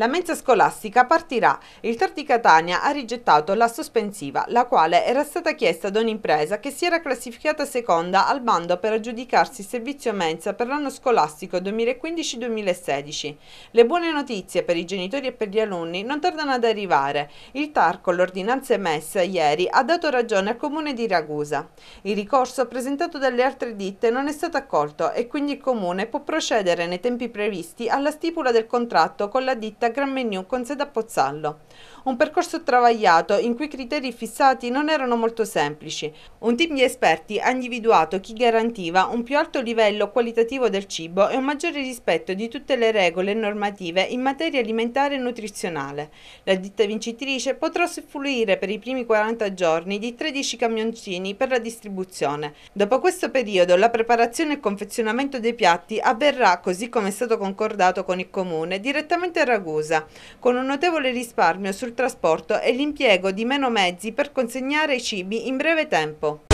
La mensa scolastica partirà. Il TAR di Catania ha rigettato la sospensiva, la quale era stata chiesta ad un'impresa che si era classificata seconda al bando per aggiudicarsi il servizio mensa per l'anno scolastico 2015-2016. Le buone notizie per i genitori e per gli alunni non tardano ad arrivare. Il TAR con l'ordinanza emessa ieri ha dato ragione al comune di Ragusa. Il ricorso presentato dalle altre ditte non è stato accolto e quindi il comune può procedere nei tempi previsti alla stipula del contratto con la ditta Gran Menu con sede a Pozzallo. Un percorso travagliato in cui i criteri fissati non erano molto semplici. Un team di esperti ha individuato chi garantiva un più alto livello qualitativo del cibo e un maggiore rispetto di tutte le regole e normative in materia alimentare e nutrizionale. La ditta vincitrice potrà suffluire per i primi 40 giorni di 13 camioncini per la distribuzione. Dopo questo periodo la preparazione e confezionamento dei piatti avverrà, così come è stato concordato con il Comune, direttamente a Ragusa Siracusa, con un notevole risparmio sul trasporto e l'impiego di meno mezzi per consegnare i cibi in breve tempo.